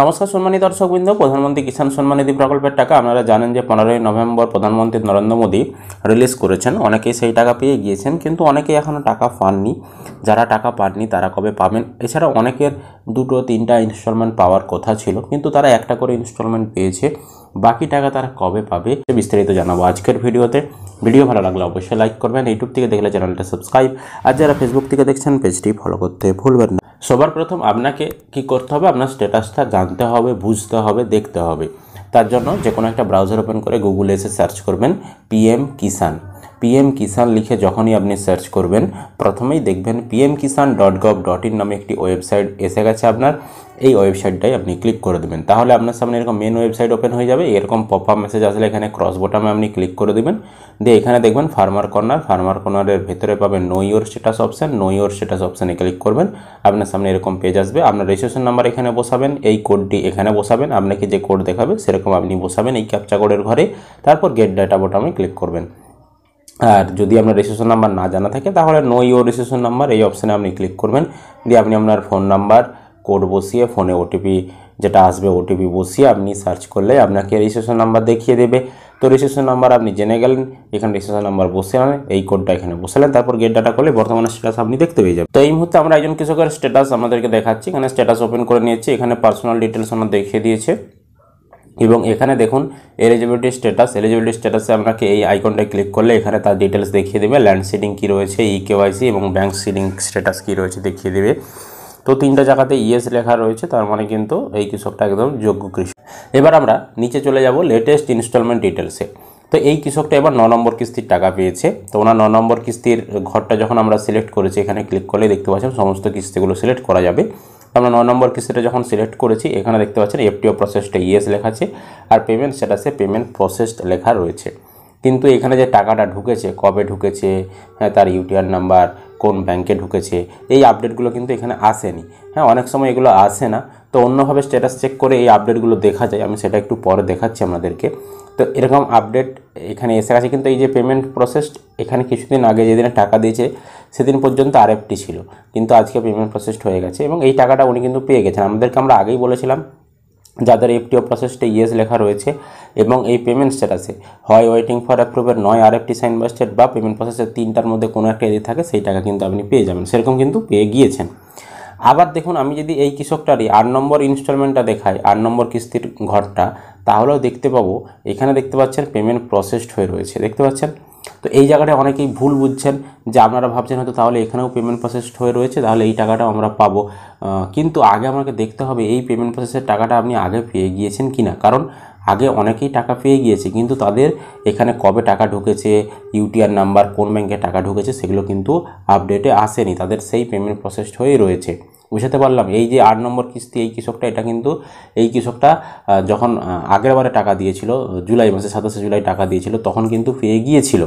নমস্কার সম্মানিত দর্শকবৃন্দ প্রধানমন্ত্রী কিষাণ সম্মানিধি প্রকল্পের টাকা আপনারা জানেন যে পনেরোই নভেম্বর প্রধানমন্ত্রী নরেন্দ্র মোদী রিলিজ করেছেন অনেকেই সেই টাকা পেয়ে গিয়েছেন কিন্তু অনেকেই এখনও টাকা পাননি যারা টাকা পাননি তারা কবে পাবেন এছাড়া অনেকের দুটো তিনটা ইনস্টলমেন্ট পাওয়ার কথা ছিল কিন্তু তারা একটা করে ইনস্টলমেন্ট পেয়েছে বাকি টাকা তারা কবে পাবে বিস্তারিত জানাবো আজকের ভিডিওতে ভিডিও ভালো লাগলে অবশ্যই লাইক করবেন ইউটিউব থেকে দেখলে চ্যানেলটা সাবস্ক্রাইব আর যারা ফেসবুক থেকে দেখছেন পেজটি ফলো করতে ভুলবেন না সবার প্রথম আপনাকে কি করতে হবে আপনার স্ট্যাটাসটা জানতে হবে বুঝতে হবে দেখতে হবে তার জন্য যে কোনো একটা ব্রাউজার ওপেন করে গুগলে এসে সার্চ করবেন পিএম কিষাণ পিএম কিষান লিখে যখনই আপনি সার্চ করবেন প্রথমেই দেখবেন PM Kisan dot gov dot in নামে একটি ওয়েবসাইট এসে গেছে আপনার এই ওয়েবসাইটটাই আপনি ক্লিক করে দেবেন তাহলে আপনার সামনে এরকম মেন ওয়েবসাইট ওপেন হয়ে যাবে এরকম পপ মেসেজ আসলে এখানে ক্রস বোটামে আপনি ক্লিক করে দেবেন দিয়ে এখানে দেখবেন ফার্মার কর্নার ফার্মার কর্নারের ভেতরে পাবেন know your status option know your status অপশানে ক্লিক করবেন আপনার সামনে এরকম পেজ আসবে আপনার রেজিস্ট্রেশন নাম্বার এখানে বসাবেন এই কোডটি এখানে বসাবেন আপনাকে যে কোড দেখাবে সেরকম আপনি বসাবেন এই ক্যাপচা কোডের ঘরে তারপর গেট ডাটা বোটামে ক্লিক করবেন আর যদি আপনার রেজিস্ট্রেশন নাম্বার না জানা থাকে তাহলে নো ইউ রেজিস্ট্রেশন নাম্বার এই অপশানে আপনি ক্লিক করবেন দিয়ে আপনি আপনার ফোন নাম্বার কোড বসিয়ে ফোনে ওটিপি যেটা আসবে ওটিপি বসিয়ে আপনি সার্চ করলে আপনাকে রেজিস্ট্রেশন নাম্বার দেখিয়ে দেবে তো রেজিস্ট্রেশন নাম্বার আপনি জেনে গেলেন এখানে রেজিস্ট্রেশন নাম্বার বসে আনেন এই কোডটা এখানে বসালেন তারপর গেট ডাটা করলে বর্তমানে স্ট্যাটাস আপনি দেখতে পেয়ে যাবেন তো এই মুহূর্তে আমরা একজন কৃষকের স্ট্যাটাস আমাদেরকে দেখাচ্ছি এখানে স্ট্যাটাস ওপেন করে নিয়েছি এখানে পার্সোনাল ডিটেলস আমরা দেখিয়ে দিয়েছে এবং এখানে দেখুন এলিজিবিলিটি স্ট্যাটাস এলিজিবিলিটি স্ট্যাটাসে আপনাকে এই আইকনটা ক্লিক করলে এখানে তার ডিটেলস দেখিয়ে দেবে ল্যান্ড সিডিং কী রয়েছে ই e কেওয়াইসি এবং ব্যাঙ্ক সিডিং স্ট্যাটাস কী রয়েছে দেখিয়ে দেবে তো তিনটা জায়গাতে ইএস e লেখা রয়েছে তার মানে কিন্তু এই কৃষকটা একদম যোগ্য কৃষক এবার আমরা নিচে চলে যাব লেটেস্ট ইনস্টলমেন্ট ডিটেলসে তো এই কৃষকটা এবার ন নম্বর কিস্তির টাকা পেয়েছে তো ওনার ন নম্বর কিস্তির ঘরটা যখন আমরা সিলেক্ট করেছি এখানে ক্লিক করলে দেখতে পাচ্ছেন সমস্ত কিস্তিগুলো সিলেক্ট করা যাবে আমরা নয় নম্বর কিস্তিটা যখন সিলেক্ট করেছি এখানে দেখতে পাচ্ছেন এফটিও প্রসেসটা ইয়েস লেখা আছে আর পেমেন্ট স্ট্যাটাসে পেমেন্ট প্রসেসড লেখা রয়েছে কিন্তু এখানে যে টাকাটা ঢুকেছে কবে ঢুকেছে হ্যাঁ তার ইউটিআর নাম্বার কোন ব্যাংকে ঢুকেছে এই আপডেটগুলো কিন্তু এখানে আসেনি হ্যাঁ অনেক সময় এগুলো আসে না তো অন্যভাবে স্ট্যাটাস চেক করে এই আপডেটগুলো দেখা যায় আমি সেটা একটু পরে দেখাচ্ছি আপনাদেরকে তো এরকম আপডেট এখানে এসে গেছে কিন্তু এই যে পেমেন্ট প্রসেস এখানে কিছুদিন আগে যেদিন টাকা দিয়েছে সেদিন পর্যন্ত আরএফটি ছিল কিন্তু আজকে পেমেন্ট প্রসেসড হয়ে গেছে এবং এই টাকাটা উনি কিন্তু পেয়ে গেছেন আমাদেরকে আমরা আগেই বলেছিলাম যাদের এফটিও প্রসেসটা ইয়েস লেখা রয়েছে এবং এই পেমেন্ট স্ট্যাটাসে হয় ওয়েটিং ফর অ্যাপ্রুভের নয় আর এফটি সাইন বা বা পেমেন্ট প্রসেসের তিনটার মধ্যে কোনো একটা ইয়ে থাকে সেই টাকা কিন্তু আপনি পেয়ে যাবেন সেরকম কিন্তু পেয়ে গিয়েছেন আবার দেখুন আমি যদি এই কৃষকটারই আট নম্বর ইনস্টলমেন্টটা দেখাই আট নম্বর কিস্তির ঘরটা তাহলেও দেখতে পাবো এখানে দেখতে পাচ্ছেন পেমেন্ট প্রসেসড হয়ে রয়েছে দেখতে পাচ্ছেন তো এই জায়গাটা অনেকেই ভুল বুঝছেন যে আপনারা ভাবছেন হয়তো তাহলে এখানেও পেমেন্ট প্রসেসড হয়ে রয়েছে তাহলে এই টাকাটা আমরা পাবো কিন্তু আগে আমাকে দেখতে হবে এই পেমেন্ট প্রসেসের টাকাটা আপনি আগে পেয়ে গিয়েছেন কি না কারণ আগে অনেকেই টাকা পেয়ে গিয়েছে কিন্তু তাদের এখানে কবে টাকা ঢুকেছে ইউটিআর নাম্বার কোন ব্যাংকে টাকা ঢুকেছে সেগুলো কিন্তু আপডেটে আসেনি তাদের সেই পেমেন্ট প্রসেসড হয়েই রয়েছে বুঝাতে পারলাম এই যে আট নম্বর কিস্তি এই কৃষকটা এটা কিন্তু এই কৃষকটা যখন আগের বারে টাকা দিয়েছিল জুলাই মাসে সাতাশে জুলাই টাকা দিয়েছিল তখন কিন্তু পেয়ে গিয়েছিল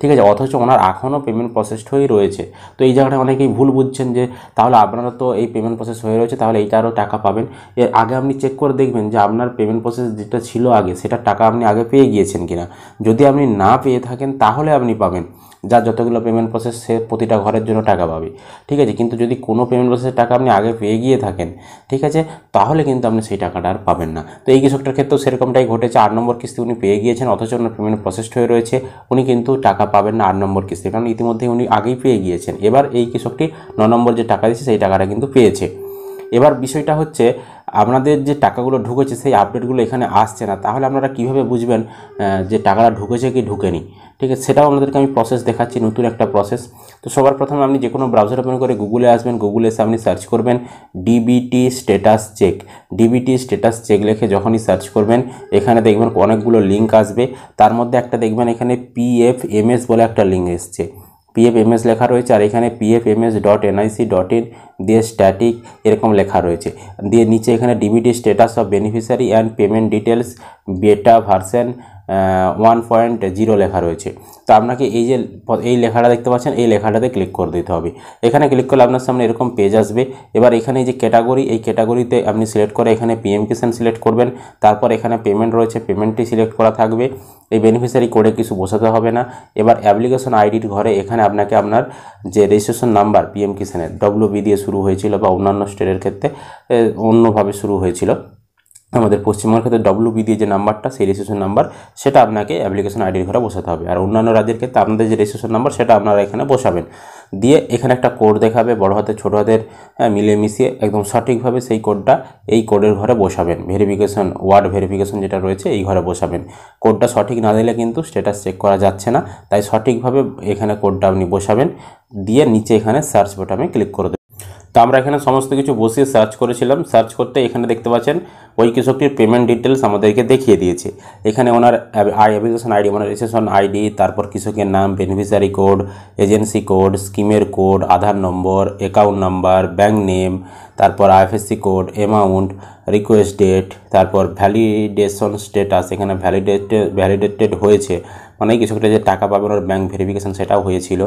ঠিক আছে অথচ ওনার এখনও পেমেন্ট প্রসেস হয়ে রয়েছে তো এই জায়গাটা অনেকেই ভুল বুঝছেন যে তাহলে আপনারা তো এই পেমেন্ট প্রসেস হয়ে রয়েছে তাহলে এইটারও টাকা পাবেন এর আগে আপনি চেক করে দেখবেন যে আপনার পেমেন্ট প্রসেস যেটা ছিল আগে সেটা টাকা আপনি আগে পেয়ে গিয়েছেন কিনা যদি আপনি না পেয়ে থাকেন তাহলে আপনি পাবেন যার যতগুলো পেমেন্ট প্রসেস সে প্রতিটা ঘরের জন্য টাকা পাবে ঠিক আছে কিন্তু যদি কোনো পেমেন্ট প্রসেসের টাকা আপনি আগে পেয়ে গিয়ে থাকেন ঠিক আছে তাহলে কিন্তু আপনি সেই টাকাটা আর পাবেন না তো এই কৃষকটার ক্ষেত্রেও সেরকমটাই ঘটেছে আট নম্বর কিস্তি উনি পেয়ে গিয়েছেন অথচ ওনার পেমেন্ট প্রসেস হয়ে রয়েছে উনি কিন্তু টাকা পাবেন না আট নম্বর কিস্তি কারণ ইতিমধ্যে উনি আগেই পেয়ে গিয়েছেন এবার এই কৃষকটি ন নম্বর যে টাকা দিয়েছে সেই টাকাটা কিন্তু পেয়েছে এবার বিষয়টা হচ্ছে আপনাদের যে টাকাগুলো ঢুকেছে সেই আপডেটগুলো এখানে আসছে না তাহলে আপনারা কিভাবে বুঝবেন যে টাকাটা ঢুকেছে কি ঢুকেনি ঠিক আছে সেটাও আপনাদেরকে আমি প্রসেস দেখাচ্ছি নতুন একটা প্রসেস তো সবার প্রথমে আপনি যে কোনো ব্রাউজার ওপেন করে গুগলে আসবেন গুগলে এসে আপনি সার্চ করবেন DBT status check DBT status check লিখে যখনই সার্চ করবেন এখানে দেখবেন অনেকগুলো লিঙ্ক আসবে তার মধ্যে একটা দেখবেন এখানে পিএফএমএস বলে একটা লিঙ্ক এসছে পিএফ এমএস লেখা রয়েছে আর এখানে PF MS dot NIC dot in দিয়ে স্ট্যাটিক এরকম লেখা রয়েছে দিয়ে নিচে এখানে DBT status of beneficiary and payment details beta version one point zero লেখা রয়েছে তো আপনাকে এই যে এই লেখাটা দেখতে পাচ্ছেন এই লেখাটাতে ক্লিক করে দিতে হবে এখানে ক্লিক করলে আপনার সামনে এরকম পেজ আসবে এবার এখানে যে ক্যাটাগরি এই ক্যাটাগরিতে আপনি সিলেক্ট করে এখানে পিএম কিষাণ সিলেক্ট করবেন তারপর এখানে পেমেন্ট রয়েছে পেমেন্টটি সিলেক্ট করা থাকবে এই বেনিফিশিয়ারি কোডে কিছু বসাতে হবে না এবার অ্যাপ্লিকেশন আইডির ঘরে এখানে আপনাকে আপনার যে রেজিস্ট্রেশন নাম্বার পিএম কিষানের ডব্লিউবি বি দিয়ে শুরু হয়েছিল বা অন্যান্য স্টেটের ক্ষেত্রে অন্যভাবে শুরু হয়েছিল আমাদের পশ্চিমবঙ্গের ক্ষেত্রে ডব্লু বি দিয়ে যে নাম্বারটা সেই রেজিস্ট্রেশন নাম্বার সেটা আপনাকে অ্যাপ্লিকেশন আইডির ঘরে বসাতে হবে আর অন্যান্য রাজ্যের ক্ষেত্রে আপনাদের যে রেজিস্ট্রেশন নাম্বার সেটা আপনারা এখানে বসাবেন দিয়ে এখানে একটা কোড দেখাবে বড় হাতে ছোটো হাতের মিলিয়ে মিশিয়ে একদম সঠিকভাবে সেই কোডটা এই কোডের ঘরে বসাবেন ভেরিফিকেশন ওয়ার্ড ভেরিফিকেশন যেটা রয়েছে এই ঘরে বসাবেন কোডটা সঠিক না দিলে কিন্তু স্টেটাস চেক করা যাচ্ছে না তাই সঠিকভাবে এখানে কোডটা আপনি বসাবেন দিয়ে নিচে এখানে সার্চ বোটামে ক্লিক করে আমরা এখানে সমস্ত কিছু বসিয়ে সার্চ করেছিলাম সার্চ করতে এখানে দেখতে পাচ্ছেন ওই কৃষকটির পেমেন্ট ডিটেলস আমাদেরকে দেখিয়ে দিয়েছে এখানে ওনার আই অ্যাপ্লিকেশন আইডি ওনার রেজিস্ট্রেশন আইডি তারপর কৃষকের নাম বেনিফিসিয়ারি কোড এজেন্সি কোড স্কিমের কোড আধার নম্বর অ্যাকাউন্ট নাম্বার ব্যাঙ্ক নেম তারপর IFSC code amount request date তারপর ভ্যালিডেশন স্টেটাস এখানে ভ্যালিডেটেড ভ্যালিডেটেড হয়েছে অনেক কৃষকরা যে টাকা পাবেন ওর ব্যাঙ্ক ভেরিফিকেশান সেটাও হয়েছিল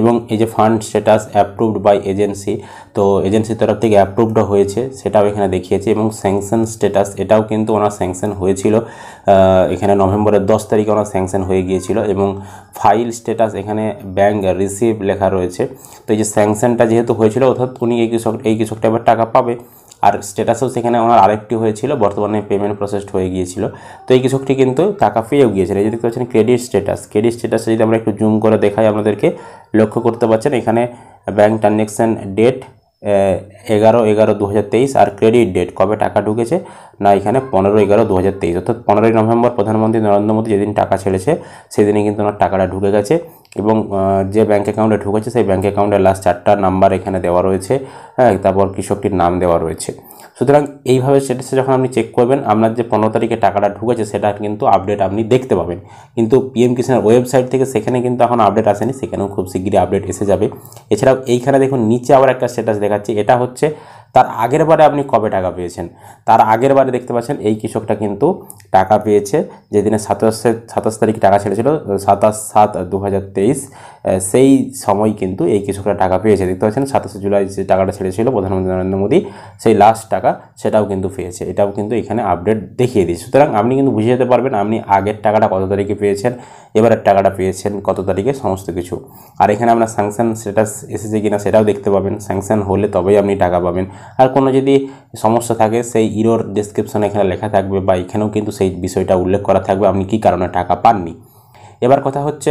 এবং এই যে fund status approved by agency তো এজেন্সির তরফ থেকে অ্যাপ্রুভডও হয়েছে সেটাও এখানে দেখিয়েছে এবং স্যাংশন স্ট্যাটাস এটাও কিন্তু ওনার স্যাংশন হয়েছিল এখানে নভেম্বরের দশ তারিখে ওনার স্যাংশন হয়ে গিয়েছিল এবং ফাইল স্ট্যাটাস এখানে ব্যাঙ্ক রিসিভ লেখা রয়েছে তো এই যে স্যাংশনটা যেহেতু হয়েছিল অর্থাৎ উনি এই কৃষক এই কৃষকটা টাকা পাবে আর স্ট্যাটাসও সেখানে ওনার আরেকটি হয়েছিল বর্তমানে পেমেন্ট প্রসেসড হয়ে গিয়েছিল তো এই কৃষকটি কিন্তু টাকা ফিরেও গিয়েছিল এই যে দেখতে পাচ্ছেন ক্রেডিট স্ট্যাটাস ক্রেডিট স্ট্যাটাসে যদি আমরা একটু জুম করে দেখাই আপনাদেরকে লক্ষ্য করতে পারছেন এখানে ব্যাঙ্ক ট্রানজ্যাকশান ডেট এগারো এগারো দু আর ক্রেডিট ডেট কবে টাকা ঢুকেছে না এখানে পনেরো এগারো দু হাজার তেইশ অর্থাৎ পনেরোই নভেম্বর প্রধানমন্ত্রী নরেন্দ্র মোদী যেদিন টাকা ছেড়েছে সেদিনে কিন্তু ওনার টাকাটা ঢুকে গেছে এবং যে ব্যাঙ্ক অ্যাকাউন্টে ঢুকেছে সেই ব্যাঙ্ক অ্যাকাউন্টের লাস্ট চারটা নাম্বার এখানে দেওয়া রয়েছে হ্যাঁ তারপর কৃষকটির নাম দেওয়া রয়েছে সুতরাং এইভাবে স্টেটাসে যখন আপনি চেক করবেন আপনার যে পনেরো তারিখে টাকাটা ঢুকেছে সেটা কিন্তু আপডেট আপনি দেখতে পাবেন কিন্তু পিএম কিষাণের ওয়েবসাইট থেকে সেখানে কিন্তু এখন আপডেট আসেনি সেখানেও খুব শীঘ্রই আপডেট এসে যাবে এছাড়াও এইখানে দেখুন নিচে আবার একটা স্টেটাস দেখাচ্ছে এটা হচ্ছে তার আগের বারে আপনি কবে টাকা পেয়েছেন তার আগের বারে দেখতে পাচ্ছেন এই কৃষকটা কিন্তু টাকা পেয়েছে যেদিনে সাতাশে সাতাশ তারিখ টাকা ছেড়েছিল সাতাশ সাত দু সেই সময় কিন্তু এই কৃষকরা টাকা পেয়েছে দেখতে পাচ্ছেন সাতাশে জুলাই যে টাকাটা ছেড়েছিল প্রধানমন্ত্রী নরেন্দ্র মোদী সেই লাস্ট টাকা টাকা সেটাও কিন্তু পেয়েছে এটাও কিন্তু এখানে আপডেট দেখিয়ে দিই সুতরাং আপনি কিন্তু বুঝে যেতে পারবেন আপনি আগের টাকাটা কত তারিখে পেয়েছেন এবারের টাকাটা পেয়েছেন কত তারিখে সমস্ত কিছু আর এখানে আপনার স্যাংশন স্ট্যাটাস এসেছে কিনা সেটাও দেখতে পাবেন স্যাংশন হলে তবেই আপনি টাকা পাবেন আর কোনো যদি সমস্যা থাকে সেই ইরোর ডিসক্রিপশন এখানে লেখা থাকবে বা এখানেও কিন্তু সেই বিষয়টা উল্লেখ করা থাকবে আপনি কী কারণে টাকা পাননি এবার কথা হচ্ছে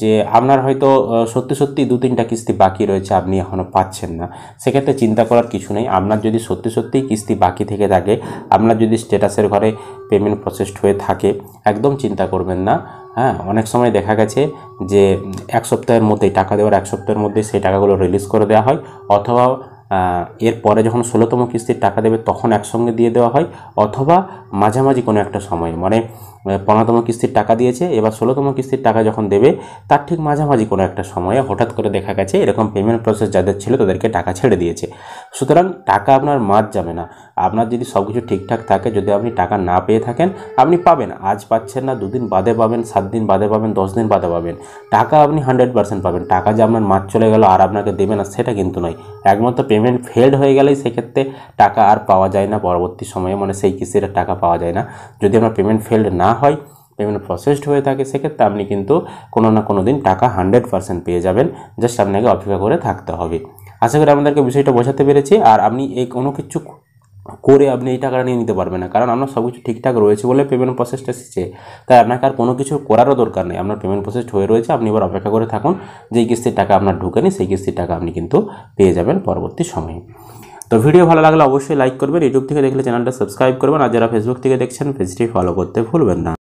যে আপনার হয়তো সত্যি সত্যি দু তিনটা কিস্তি বাকি রয়েছে আপনি এখনও পাচ্ছেন না সেক্ষেত্রে চিন্তা করার কিছু নেই আপনার যদি সত্যি সত্যিই কিস্তি বাকি থেকে থাকে আপনার যদি স্ট্যাটাসের ঘরে পেমেন্ট প্রসেসড হয়ে থাকে একদম চিন্তা করবেন না হ্যাঁ অনেক সময় দেখা গেছে যে এক সপ্তাহের মধ্যেই টাকা দেওয়ার এক সপ্তাহের মধ্যে সেই টাকাগুলো রিলিজ করে দেওয়া হয় অথবা এরপরে যখন ষোলোতম কিস্তির টাকা দেবে তখন একসঙ্গে দিয়ে দেওয়া হয় অথবা মাঝামাঝি কোনো একটা সময় মানে পনেরোতম কিস্তির টাকা দিয়েছে এবার ষোলোতম কিস্তির টাকা যখন দেবে তার ঠিক মাঝামাঝি কোনো একটা সময়ে হঠাৎ করে দেখা গেছে এরকম পেমেন্ট প্রসেস যাদের ছিল তাদেরকে টাকা ছেড়ে দিয়েছে সুতরাং টাকা আপনার মাছ যাবে না আপনার যদি সব কিছু ঠিকঠাক থাকে যদি আপনি টাকা না পেয়ে থাকেন আপনি পাবেন আজ পাচ্ছেন না দুদিন বাদে পাবেন সাত দিন বাদে পাবেন দশ দিন বাদে পাবেন টাকা আপনি হান্ড্রেড পারসেন্ট পাবেন টাকা যে আপনার মাছ চলে গেল আর আপনাকে দেবে না সেটা কিন্তু নয় একমাত্র পেমেন্ট ফেড হয়ে গেলেই সেক্ষেত্রে টাকা আর পাওয়া যায় না পরবর্তী সময়ে মানে সেই কিস্তির টাকা পাওয়া যায় না যদি আপনার পেমেন্ট ফেলড না হয় পেমেন্ট প্রসেসড হয়ে থাকে সেক্ষেত্রে আপনি কিন্তু কোনো না কোনো দিন টাকা হান্ড্রেড পার্সেন্ট পেয়ে যাবেন জাস্ট আপনাকে অপেক্ষা করে থাকতে হবে আশা করি আপনাদেরকে বিষয়টা বোঝাতে পেরেছি আর আপনি এই কোনো কিছু করে আপনি এই টাকাটা নিয়ে নিতে পারবেন না কারণ আপনার সব কিছু ঠিকঠাক রয়েছে বলে পেমেন্ট প্রসেসটা এসেছে তাই আপনাকে আর কোনো কিছু করারও দরকার নেই আপনার পেমেন্ট প্রসেস হয়ে রয়েছে আপনি এবার অপেক্ষা করে থাকুন যেই কিস্তির টাকা আপনার ঢুকেনি সেই কিস্তির টাকা আপনি কিন্তু পেয়ে যাবেন পরবর্তী সময়ে তো ভিডিও ভালো লাগলে অবশ্যই লাইক করবেন ইউটিউব থেকে দেখলে চ্যানেলটা সাবস্ক্রাইব করবেন আর যারা ফেসবুক থেকে দেখছেন পেজটি ফলো করতে ভুলবেন না